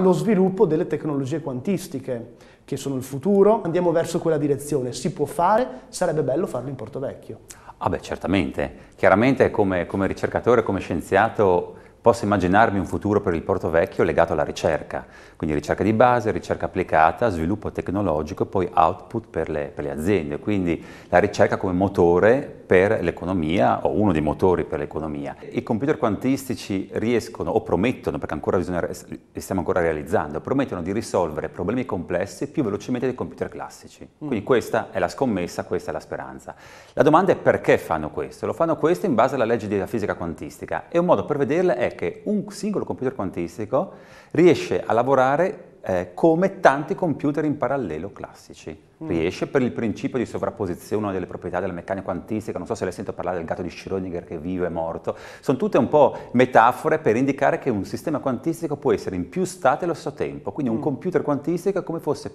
lo sviluppo delle tecnologie quantistiche, che sono il futuro, andiamo verso quella direzione, si può fare, sarebbe bello farlo in Porto Vecchio. Ah beh, certamente, chiaramente come, come ricercatore, come scienziato posso immaginarmi un futuro per il Porto Vecchio legato alla ricerca, quindi ricerca di base, ricerca applicata, sviluppo tecnologico e poi output per le, per le aziende, quindi la ricerca come motore per l'economia o uno dei motori per l'economia. I computer quantistici riescono o promettono, perché ancora bisogna, li stiamo ancora realizzando, promettono di risolvere problemi complessi più velocemente dei computer classici. Mm. Quindi questa è la scommessa, questa è la speranza. La domanda è perché fanno questo? Lo fanno questo in base alla legge della fisica quantistica e un modo per vederla è che un singolo computer quantistico riesce a lavorare eh, come tanti computer in parallelo classici. Mm. Riesce per il principio di sovrapposizione delle proprietà della meccanica quantistica, non so se le sento parlare del gatto di Schrödinger che vive e morto, sono tutte un po' metafore per indicare che un sistema quantistico può essere in più stati allo stesso tempo, quindi un mm. computer quantistico è come fosse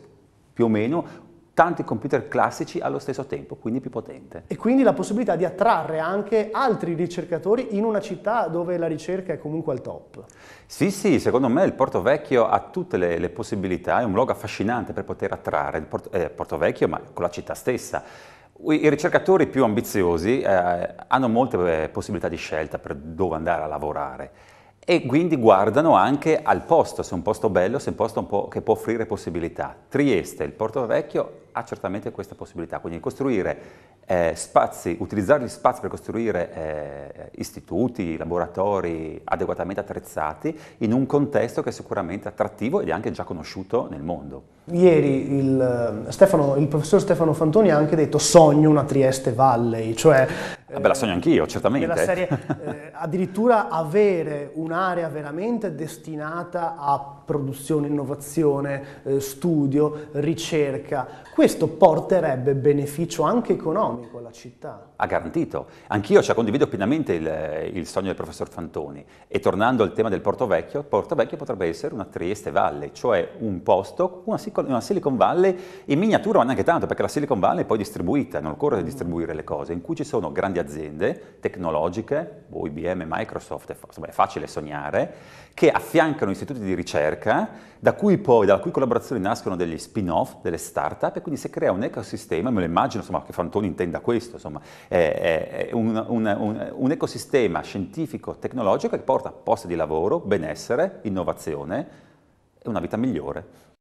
più o meno tanti computer classici allo stesso tempo, quindi più potente. E quindi la possibilità di attrarre anche altri ricercatori in una città dove la ricerca è comunque al top. Sì, sì, secondo me il Porto Vecchio ha tutte le, le possibilità, è un luogo affascinante per poter attrarre il Porto, eh, Porto Vecchio, ma con la città stessa. I ricercatori più ambiziosi eh, hanno molte eh, possibilità di scelta per dove andare a lavorare e quindi guardano anche al posto, se è un posto bello, se è un posto un po che può offrire possibilità. Trieste, il Porto Vecchio, ha certamente questa possibilità, quindi costruire eh, spazi, utilizzare gli spazi per costruire eh, istituti, laboratori adeguatamente attrezzati in un contesto che è sicuramente attrattivo ed è anche già conosciuto nel mondo. Ieri il, eh, Stefano, il professor Stefano Fantoni ha anche detto sogno una Trieste Valley, cioè... Eh, beh, la sogno anch'io, eh, certamente. Nella serie, addirittura avere un'area veramente destinata a produzione, innovazione, eh, studio, ricerca, questo porterebbe beneficio anche economico alla città. Ha garantito. Anch'io cioè, condivido pienamente il, eh, il, sogno del professor Fantoni e tornando al tema del Porto Vecchio, Porto Vecchio potrebbe essere una Trieste Valle, cioè un posto, una, una Silicon Valley in miniatura, ma neanche tanto, perché la Silicon Valley è poi distribuita, non occorre distribuire le cose, in cui ci sono grandi aziende tecnologiche, voi, IBM, IBM e Microsoft, è, insomma, è facile sognare, che affiancano istituti di ricerca, da cui poi, dalla cui collaborazione nascono degli spin-off, delle start-up, e quindi si crea un ecosistema, me lo immagino insomma, che Fantoni intenda questo, insomma, è, è un, un, un, un ecosistema scientifico, tecnologico che porta posti di lavoro, benessere, innovazione e una vita migliore.